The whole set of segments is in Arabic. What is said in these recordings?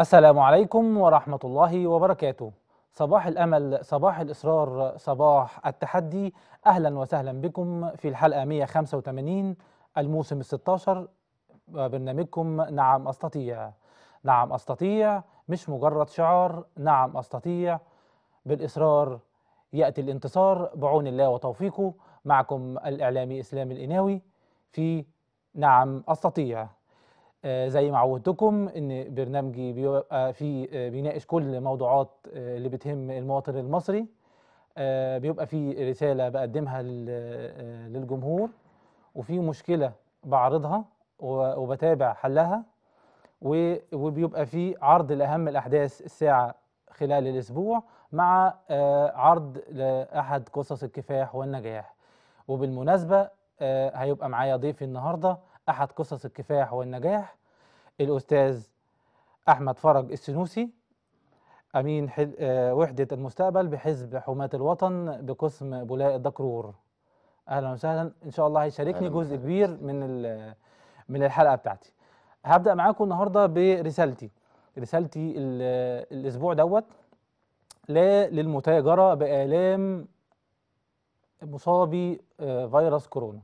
السلام عليكم ورحمة الله وبركاته صباح الأمل صباح الإصرار صباح التحدي أهلا وسهلا بكم في الحلقة 185 الموسم 16 برنامجكم نعم أستطيع نعم أستطيع مش مجرد شعار نعم أستطيع بالإصرار يأتي الانتصار بعون الله وتوفيقه معكم الإعلامي إسلام الإناوي في نعم أستطيع آه، زي ما عودتكم ان برنامجي بيبقى فيه آه، بيناقش كل موضوعات آه، اللي بتهم المواطن المصري بيبقى فيه رساله بقدمها للجمهور وفي مشكله بعرضها وبتابع حلها وبيبقى فيه عرض لاهم الاحداث الساعه خلال الاسبوع مع عرض لاحد قصص الكفاح والنجاح وبالمناسبه هيبقى معايا ضيفي النهارده احد قصص الكفاح والنجاح الأستاذ أحمد فرج السنوسي أمين آه، وحدة المستقبل بحزب حماة الوطن بقسم بولاء الدكرور أهلا وسهلا إن شاء الله هيشاركني جزء كبير من من الحلقة بتاعتي هبدأ معاكم النهاردة برسالتي رسالتي الأسبوع دوت لا للمتاجرة بآلام مصابي آه، فيروس كورونا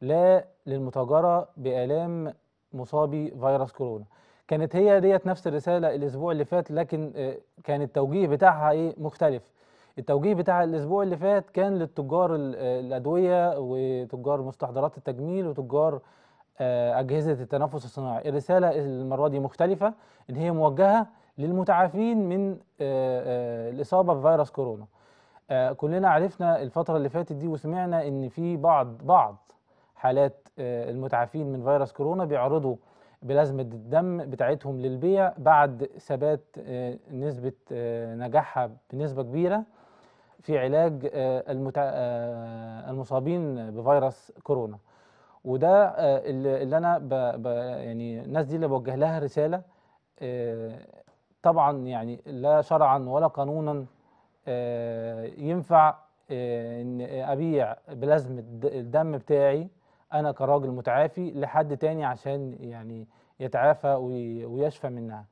لا للمتاجرة بآلام مصابي فيروس كورونا كانت هي ديت نفس الرساله الاسبوع اللي فات لكن آه، كان التوجيه بتاعها ايه مختلف التوجيه بتاع الاسبوع اللي فات كان للتجار آه، الادويه وتجار مستحضرات التجميل وتجار آه، اجهزه التنفس الصناعي الرساله المره دي مختلفه ان هي موجهه للمتعافين من الاصابه بفيروس كورونا كلنا عرفنا الفتره اللي فاتت دي وسمعنا ان في بعض بعض حالات آه، المتعافين من فيروس كورونا بيعرضوا بلازمة الدم بتاعتهم للبيع بعد ثبات آه، نسبة آه، نجاحها بنسبة كبيرة في علاج المصابين بفيروس كورونا وده اللي انا ب ب يعني الناس دي اللي بوجه لها رساله طبعا يعني لا شرعا ولا قانونا ينفع ان ابيع بلازمه الدم بتاعي انا كراجل متعافي لحد تاني عشان يعني يتعافى ويشفى منها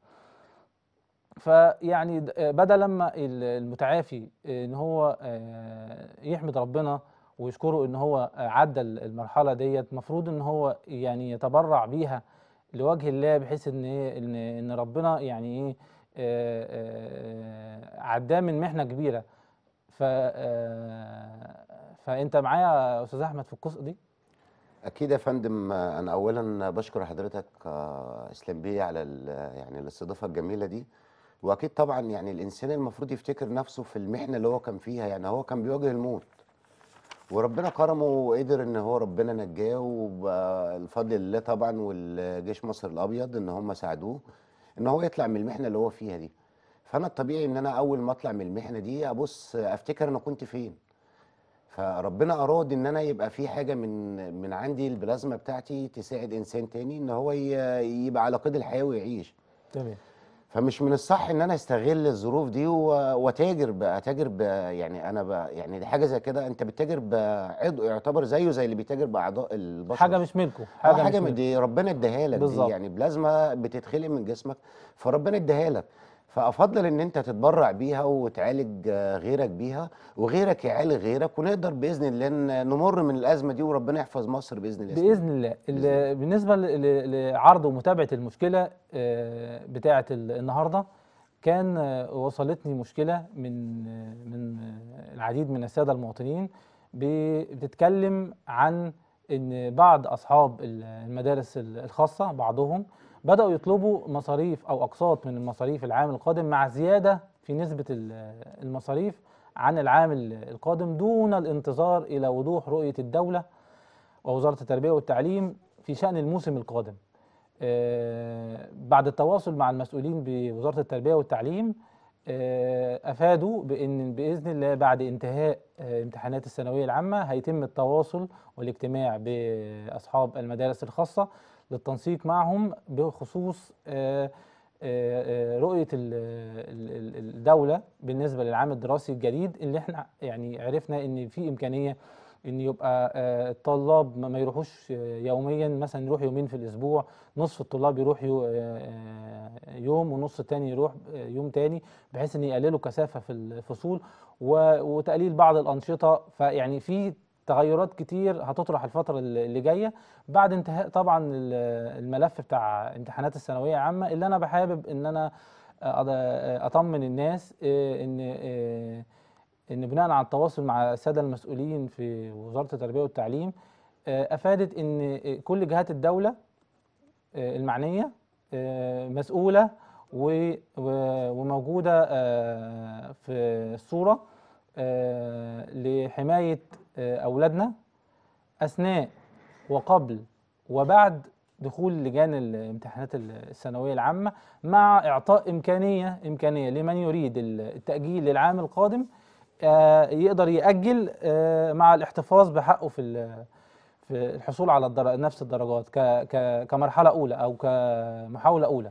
فيعني بدل لما المتعافي ان هو آه، يحمد ربنا ويشكره ان هو عدى المرحله ديت المفروض ان هو يعني يتبرع بيها لوجه الله بحيث ان إيه، ان ان ربنا يعني ايه آه، آه، عداه من محنه كبيره ف فانت معايا يا استاذ احمد في القصه دي اكيد يا فندم انا اولا بشكر حضرتك آه، اسلام بيه على يعني الاستضافه الجميله دي واكيد طبعا يعني الانسان المفروض يفتكر نفسه في المحنه اللي هو كان فيها يعني هو كان بيواجه الموت وربنا كرمه وقدر ان هو ربنا نجاه وبالفضل لله طبعا والجيش مصر الابيض ان هم ساعدوه ان هو يطلع من المحنه اللي هو فيها دي فانا الطبيعي ان انا اول ما اطلع من المحنه دي ابص افتكر انا كنت فين فربنا اراد ان انا يبقى في حاجه من من عندي البلازما بتاعتي تساعد انسان تاني ان هو يبقى على قيد الحياه ويعيش تمام فمش من الصح ان انا استغل الظروف دي واتاجر بقى اتاجر يعني انا بقى يعني دي حاجه زي كده انت بتتاجر بعضو يعتبر زيه زي اللي بيتاجر باعضاء البشر حاجه مش ملكه آه، حاجه, حاجة مش ملكه دي ربنا اداها لك دي يعني بلازما بتتخلق من جسمك فربنا اداها لك فافضل ان انت تتبرع بيها وتعالج آه، غيرك بيها وغيرك يعالج غيرك ونقدر باذن الله نمر من الازمه دي وربنا يحفظ مصر باذن الله باذن الله, بإذن الله. بالنسبه لعرض ومتابعه المشكله آه، بتاعه النهارده كان آه، وصلتني مشكله من من العديد من الساده المواطنين بتتكلم عن ان بعض اصحاب المدارس الخاصه بعضهم بدأوا يطلبوا مصاريف أو أقساط من المصاريف العام القادم مع زيادة في نسبة المصاريف عن العام القادم دون الانتظار إلى وضوح رؤية الدولة ووزارة التربية والتعليم في شأن الموسم القادم آه، بعد التواصل مع المسؤولين بوزارة التربية والتعليم آه، افادوا بان باذن الله بعد انتهاء آه، امتحانات الثانويه العامه هيتم التواصل والاجتماع باصحاب المدارس الخاصه للتنسيق معهم بخصوص آه، آه، آه، رؤيه الدوله بالنسبه للعام الدراسي الجديد اللي احنا يعني عرفنا ان في امكانيه ان يبقى الطلاب ما يروحوش يوميا مثلا يروح يومين في الاسبوع نصف الطلاب يروح يوم ونص تاني يروح يوم تاني بحيث ان يقللوا كثافه في الفصول وتقليل بعض الانشطه فيعني في تغيرات كتير هتطرح الفترة اللي جاية بعد انتهاء طبعا الملف بتاع امتحانات الثانوية عامة اللي أنا بحابب إن أنا أطمن الناس آه، إن آه، إن بناء على التواصل مع السادة المسؤولين في وزارة التربية والتعليم آه، أفادت إن كل جهات الدولة المعنية مسؤولة وموجودة في الصورة لحماية آه، أولادنا أثناء وقبل وبعد دخول لجان الامتحانات الثانوية العامة مع إعطاء إمكانية إمكانية لمن يريد التأجيل للعام القادم آه، يقدر يأجل آه، مع الاحتفاظ بحقه في في الحصول على نفس الدرجات كمرحلة أولى أو كمحاولة أولى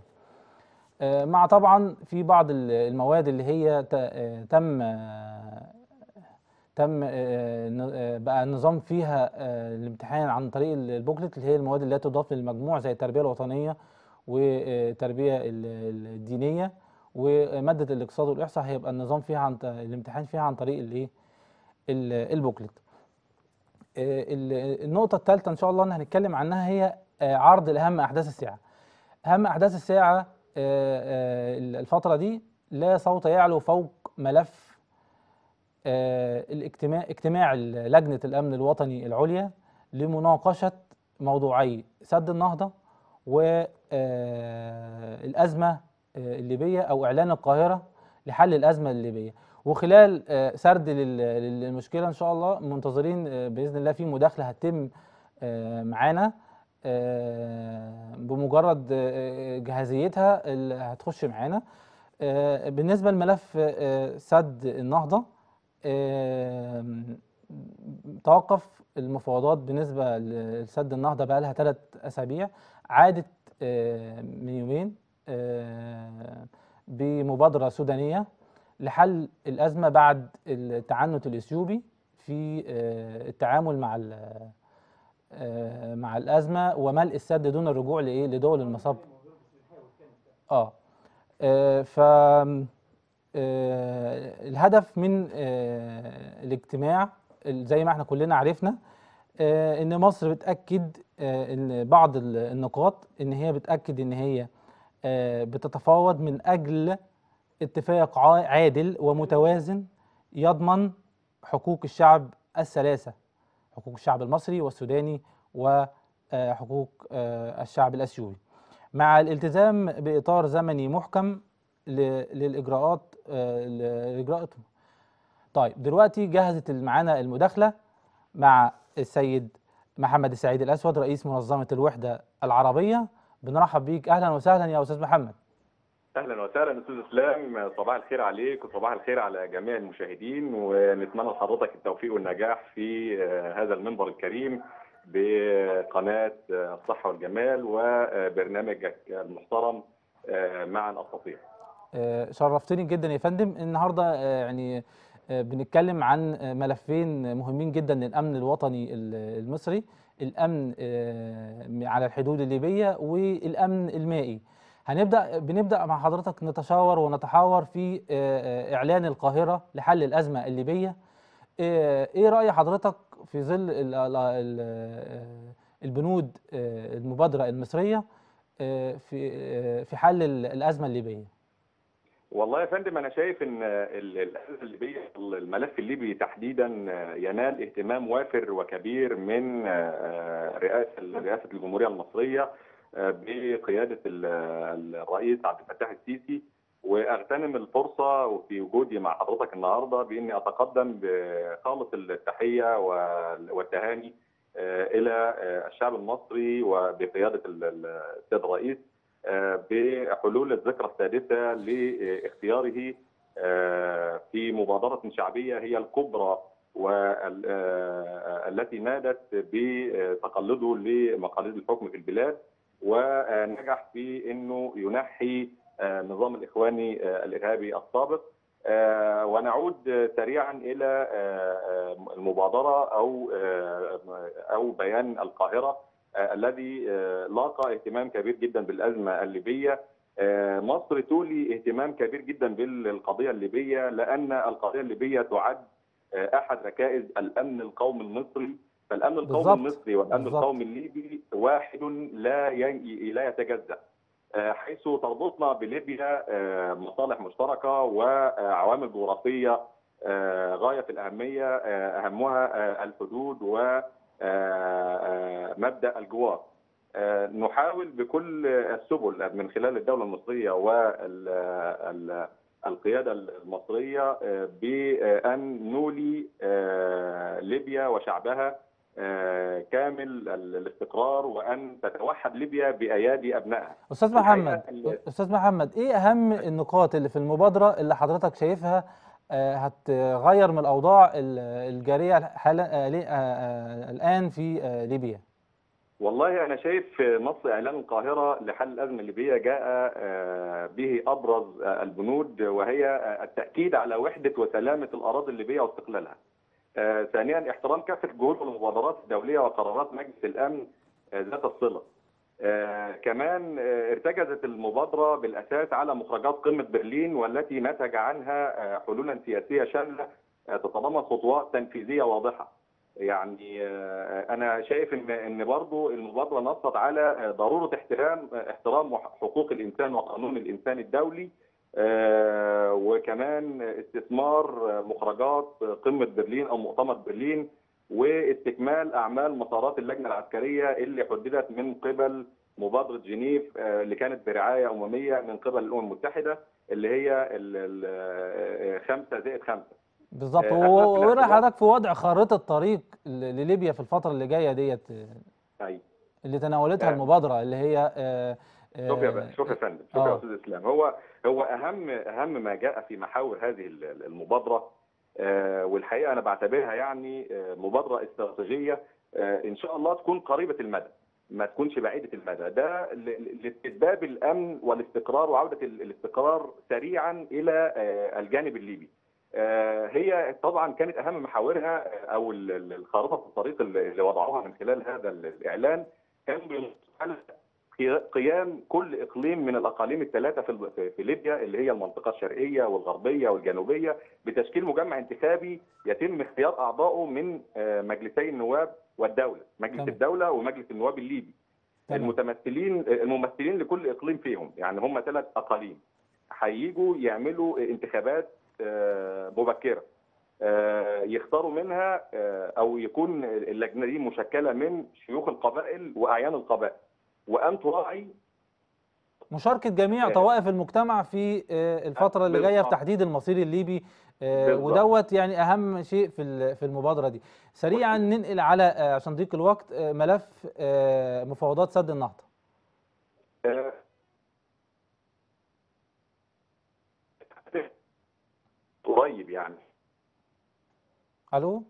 مع طبعا في بعض المواد اللي هي تم تم آه، آه، آه، بقى النظام فيها الامتحان عن طريق البوكلت اللي هي المواد اللي لا تضاف للمجموع زي التربيه الوطنيه والتربيه الدينيه وماده الاقتصاد والاحصاء هيبقى النظام فيها عن الامتحان فيها عن طريق الايه البوكلت النقطه الثالثه ان شاء الله ان هنتكلم عنها هي عرض اهم احداث الساعه اهم احداث الساعه الفتره دي لا صوت يعلو فوق ملف آه، الاجتماع اجتماع لجنه الامن الوطني العليا لمناقشه موضوعي سد النهضه والازمه آه، آه، الليبيه او اعلان القاهره لحل الازمه الليبيه وخلال سرد للمشكله ان شاء الله منتظرين باذن الله في مداخله هتتم معانا بمجرد جاهزيتها هتخش معانا بالنسبه لملف سد النهضه توقف المفاوضات بالنسبه لسد النهضه بقى لها ثلاث اسابيع عادت من يومين بمبادره سودانيه لحل الازمه بعد التعنت الاثيوبي في التعامل مع مع الازمه وملء السد دون الرجوع لايه لدول المصب آه. اه ف آه، الهدف من آه، الاجتماع زي ما احنا كلنا عرفنا آه، ان مصر بتاكد ان بعض النقاط ان هي بتاكد ان هي بتتفاوض من اجل اتفاق عادل ومتوازن يضمن حقوق الشعب الثلاثه حقوق الشعب المصري والسوداني وحقوق الشعب الاثيوبي مع الالتزام باطار زمني محكم للاجراءات آه، لاجراء طيب دلوقتي جهزت معانا المداخله مع السيد محمد السعيد الاسود رئيس منظمه الوحده العربيه بنرحب بيك اهلا وسهلا يا استاذ محمد اهلا وسهلا استاذ اسلام صباح الخير عليك وصباح الخير على جميع المشاهدين ونتمنى لحضرتك التوفيق والنجاح في آه، هذا المنبر الكريم بقناه آه، الصحه والجمال وبرنامجك المحترم معا استطيع آه، شرفتني جدا يا فندم النهارده آه، يعني آه، بنتكلم عن ملفين مهمين جدا للامن الوطني المصري الامن على الحدود الليبيه والامن المائي هنبدا بنبدا مع حضرتك نتشاور ونتحاور في اعلان القاهره لحل الازمه الليبيه ايه راي حضرتك في ظل البنود المبادره المصريه في في حل الازمه الليبيه والله يا فندم انا شايف ان الليبي الليبيه الملف الليبي تحديدا ينال اهتمام وافر وكبير من آه، رئاسه رئاسه الجمهوريه المصريه آه، بقياده الرئيس عبد الفتاح السيسي واغتنم الفرصه وفي وجودي مع حضرتك النهارده باني اتقدم بخالص التحيه والتهاني آه، الى الشعب المصري وبقياده السيد الرئيس بحلول الذكرى السادسه لاختياره آه، في مبادره شعبيه هي الكبرى والتي آه، نادت بتقلده لمقاليد الحكم في البلاد ونجح في انه ينحي آه، نظام الاخواني الارهابي السابق ونعود سريعا الى المبادره او او بيان القاهره آه، الذي آه، لاقى اهتمام كبير جدا بالازمه الليبيه آه، مصر تولي اهتمام كبير جدا بالقضيه الليبيه لان القضيه الليبيه تعد احد ركائز الامن القومي المصري فالامن القومي المصري والامن بالزبط. القومي الليبي واحد لا لا يتجزا حيث تربطنا بليبيا مصالح مشتركه وعوامل جغرافيه غايه في الاهميه اهمها الحدود و آه، آه، مبدا الجوار آه، نحاول بكل السبل من خلال الدوله المصريه والقياده المصريه بان نولي ليبيا وشعبها كامل الاستقرار وان تتوحد ليبيا بايادي ابنائها. استاذ محمد استاذ محمد ايه اهم النقاط اللي في المبادره اللي حضرتك شايفها هتغير من الاوضاع الجاريه آه، آه، آه، الان في ليبيا؟ والله انا شايف نص اعلان القاهره لحل الازمه الليبيه جاء به ابرز البنود وهي التاكيد على وحده وسلامه الاراضي الليبيه واستقلالها. ثانيا احترام كافه جهود المبادرات الدوليه وقرارات مجلس الامن ذات الصله. آه، كمان آه، ارتكزت المبادرة بالأساس على مخرجات قمة برلين والتي نتج عنها آه، حلولا سياسية شاملة تتضمن خطوات تنفيذية واضحة يعني أنا شايف إن إن برضه المبادرة نصت على ضرورة احترام احترام حقوق الإنسان وقانون الإنسان الدولي وكمان استثمار مخرجات قمة برلين أو مؤتمر برلين واستكمال اعمال مسارات اللجنه العسكريه اللي حددت من قبل مبادره جنيف آه، اللي كانت برعايه امميه من قبل الامم المتحده اللي هي 5 آه، زائد 5 بالظبط آه، وين حضرتك في وضع خارطه الطريق لليبيا في الفتره اللي جايه ديت ايوه اللي تناولتها آه. المبادره اللي هي آه شوف يا شوف يا فندم شوف يا استاذ اسلام هو هو اهم اهم ما جاء في محاور هذه المبادره آه، والحقيقه انا بعتبرها يعني آه، مبادره استراتيجيه آه، ان شاء الله تكون قريبه المدى ما تكونش بعيده المدى ده لاستتباب الامن والاستقرار وعوده الاستقرار سريعا الى الجانب الليبي هي طبعا كانت اهم محاورها او الخارطه في الطريق اللي وضعوها من خلال هذا الاعلان كان على قيام كل اقليم من الاقاليم الثلاثه في في ليبيا اللي هي المنطقه الشرقيه والغربيه والجنوبيه بتشكيل مجمع انتخابي يتم اختيار اعضائه من آه، مجلسي النواب والدوله، مجلس طبعا. الدوله ومجلس النواب الليبي. طبعا. المتمثلين الممثلين لكل اقليم فيهم، يعني هم ثلاث اقاليم. هييجوا يعملوا انتخابات آه، مبكره. آه، يختاروا منها او يكون اللجنه دي مشكله من شيوخ القبائل واعيان القبائل. وان تراعي مشاركة جميع آه. طوائف المجتمع في آه، الفترة اللي جاية في تحديد المصير الليبي آه، ودوت يعني أهم شيء في في المبادرة دي سريعا ننقل على عشان ضيق الوقت ملف مفاوضات سد النهضة قريب يعني ألو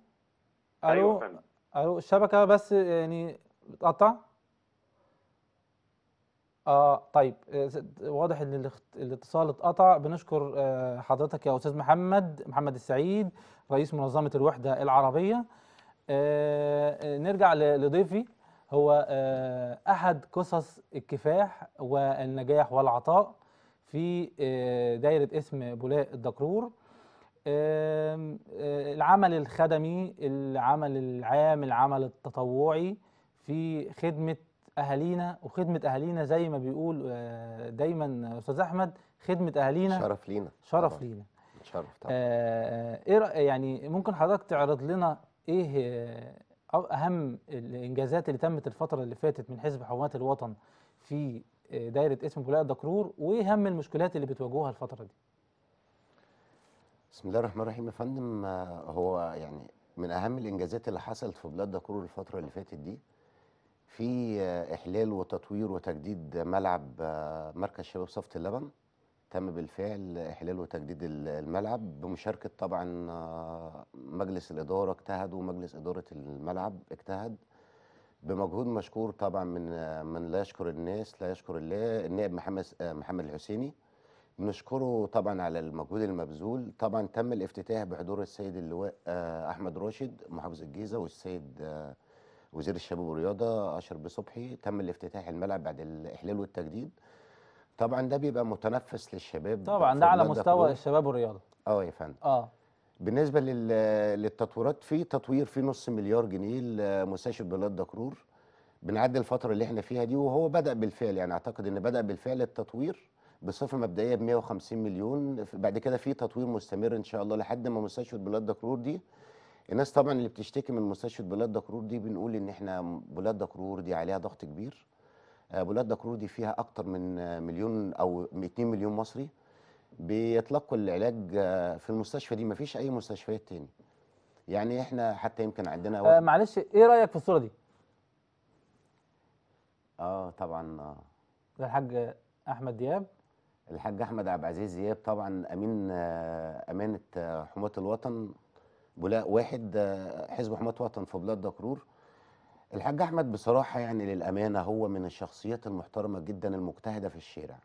أيوة، ألو ألو الشبكة بس يعني اتقطع اه طيب آه، واضح ان الاتصال اتقطع بنشكر آه، حضرتك يا استاذ محمد محمد السعيد رئيس منظمه الوحده العربيه آه، نرجع لضيفي هو احد قصص الكفاح والنجاح والعطاء في دايره اسم بولاء الدكرور العمل الخدمي العمل العام العمل التطوعي في خدمه اهالينا وخدمه اهالينا زي ما بيقول آه، دايما استاذ احمد خدمه اهالينا شرف لينا شرف طبعا. لينا شرف طبعا آه، آه، ايه رأي يعني ممكن حضرتك تعرض لنا ايه أو اهم الانجازات اللي تمت الفتره اللي فاتت من حزب حمايه الوطن في دايره اسم ولايه دكرور وايه اهم المشكلات اللي بتواجهوها الفتره دي بسم الله الرحمن الرحيم يا فندم هو يعني من اهم الانجازات اللي حصلت في بلاد دكرور الفتره اللي فاتت دي في احلال وتطوير وتجديد ملعب آه، مركز شباب صفه اللبن تم بالفعل احلال وتجديد الملعب بمشاركه طبعا آه، مجلس الاداره اجتهد ومجلس اداره الملعب اجتهد بمجهود مشكور طبعا من آه، من لا يشكر الناس لا يشكر الله النائب محمد محمد الحسيني بنشكره طبعا على المجهود المبذول طبعا تم الافتتاح بحضور السيد اللواء احمد راشد محافظ الجيزه والسيد وزير الشباب والرياضه اشرف بصبحي تم الافتتاح الملعب بعد الاحلال والتجديد طبعا ده بيبقى متنفس للشباب طبعا ده على مستوى خلوق. الشباب والرياضه اه يا فندم اه بالنسبه للتطويرات في تطوير في نص مليار جنيه لمستشفى بلاد دكرور بنعدي الفتره اللي احنا فيها دي وهو بدا بالفعل يعني اعتقد ان بدا بالفعل التطوير بصفه مبدئيه ب 150 مليون بعد كده في تطوير مستمر ان شاء الله لحد ما مستشفى بلاد دكرور دي الناس طبعا اللي بتشتكي من مستشفى بلاد دكرور دي بنقول ان احنا بلاد دكرور دي عليها ضغط كبير آه، بلاد دكرور دي فيها اكتر من مليون او 2 مليون مصري بيتلقوا العلاج آه، في المستشفى دي مفيش اي مستشفيات تاني يعني احنا حتى يمكن عندنا آه معلش ايه رايك في الصوره دي اه طبعا اه ده الحاج احمد دياب الحاج احمد عبد العزيز دياب طبعا امين آه، امانه حماه الوطن بلاء واحد حزب حماة وطن في بلاد دكرور الحاج احمد بصراحه يعني للامانه هو من الشخصيات المحترمه جدا المجتهده في الشارع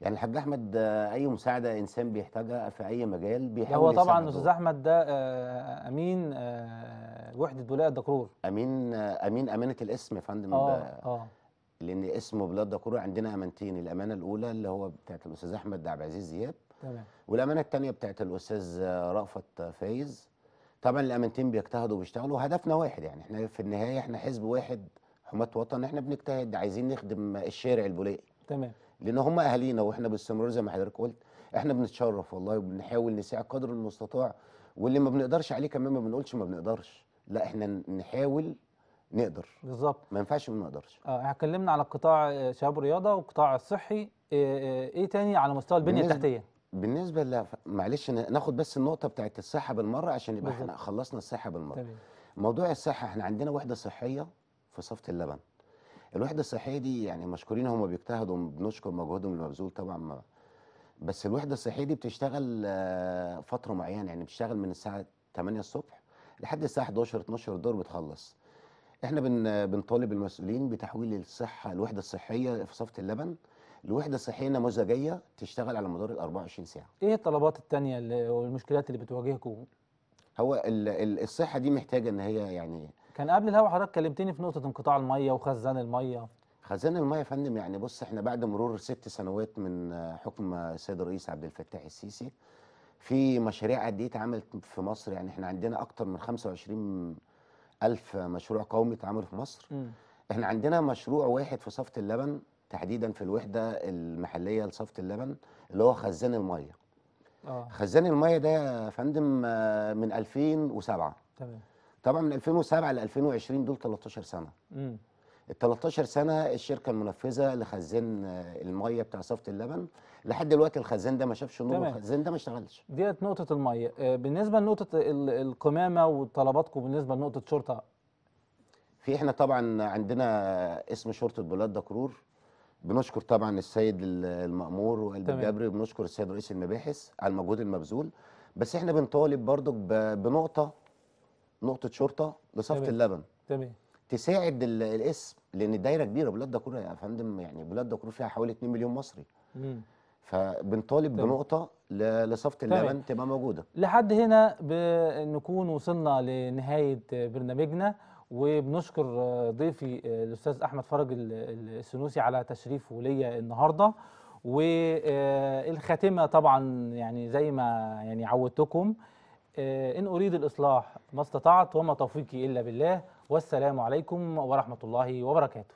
يعني الحاج احمد اي مساعده انسان بيحتاجها في اي مجال بيحاول هو طبعا استاذ احمد ده آه، امين آه، وحده ولايه دكرور امين آه، امين امانه الاسم يا فندم اه لان اسم بلاد دكرور عندنا امانتين الامانه الاولى اللي هو بتاعت الاستاذ احمد عبد العزيز زياد تمام والامانه الثانيه بتاعت الاستاذ رأفت فايز طبعا الامانتين بيجتهدوا وبيشتغلوا هدفنا واحد يعني احنا في النهايه احنا حزب واحد حماة وطن احنا بنجتهد عايزين نخدم الشارع البوليقي تمام لان هم اهالينا واحنا باستمرار زي ما حضرتك قلت احنا بنتشرف والله وبنحاول نساعد قدر المستطاع واللي ما بنقدرش عليه كمان ما بنقولش ما بنقدرش لا احنا نحاول نقدر بالظبط ما ينفعش ما نقدرش اه احنا اتكلمنا على قطاع شباب الرياضه والقطاع الصحي ايه, آه، ايه تاني على مستوى البنيه التحتيه بالنسبه ل معلش ناخد بس النقطه بتاعت الصحه بالمره عشان يبقى احنا خلصنا الصحه بالمره تمام. موضوع الصحه احنا عندنا وحده صحيه في صفه اللبن الوحده الصحيه دي يعني مشكورين هم بيجتهدوا بنشكر مجهودهم المبذول طبعا ما بس الوحده الصحيه دي بتشتغل آه، فتره معينه يعني بتشتغل من الساعه 8 الصبح لحد الساعه 11 12 الدور بتخلص احنا بن بنطالب المسؤولين بتحويل الصحه الوحده الصحيه في صفه اللبن لوحده صحيه نموذجيه تشتغل على مدار ال 24 ساعه. ايه الطلبات الثانيه والمشكلات اللي بتواجهكم؟ هو الصحه دي محتاجه ان هي يعني كان قبل الهوا حضرتك كلمتني في نقطه انقطاع الميه وخزان الميه. خزان الميه يا فندم يعني بص احنا بعد مرور ست سنوات من حكم السيد الرئيس عبد الفتاح السيسي في مشاريع قد ايه اتعملت في مصر يعني احنا عندنا اكتر من 25 ألف مشروع قومي اتعمل في مصر م. احنا عندنا مشروع واحد في صفة اللبن تحديدا في الوحده المحليه لصفه اللبن اللي هو خزان الميه اه خزان الميه ده يا فندم آه، من 2007 تمام طبعا من 2007 ل 2020 دول 13 سنه امم ال 13 سنه الشركه المنفذه لخزان آه، الميه بتاع صفه اللبن لحد دلوقتي الخزان ده ما شافش نور الخزان ده ما اشتغلش ديت نقطه الميه آه، بالنسبه لنقطه القمامه وطلباتكم بالنسبه لنقطه شرطه في احنا طبعا عندنا اسم شرطه بلاد دكرور بنشكر طبعا السيد المأمور وقلب الجبر بنشكر السيد رئيس المباحث على المجهود المبذول بس احنا بنطالب برضك بنقطه نقطه شرطه لصفه تمام. اللبن تمام تساعد الاسم لان الدايره كبيره بلاد داكور يا فندم يعني بلاد داكور فيها حوالي 2 مليون مصري مم. فبنطالب تمام. بنقطه لصفه اللبن تبقى موجوده لحد هنا بنكون وصلنا لنهايه برنامجنا وبنشكر آه، ضيفي آه، الاستاذ احمد فرج السنوسي على تشريفه ليا النهارده والخاتمه آه، طبعا يعني زي ما يعني عودتكم ان اريد الاصلاح ما استطعت وما توفيقي الا بالله والسلام عليكم ورحمه الله وبركاته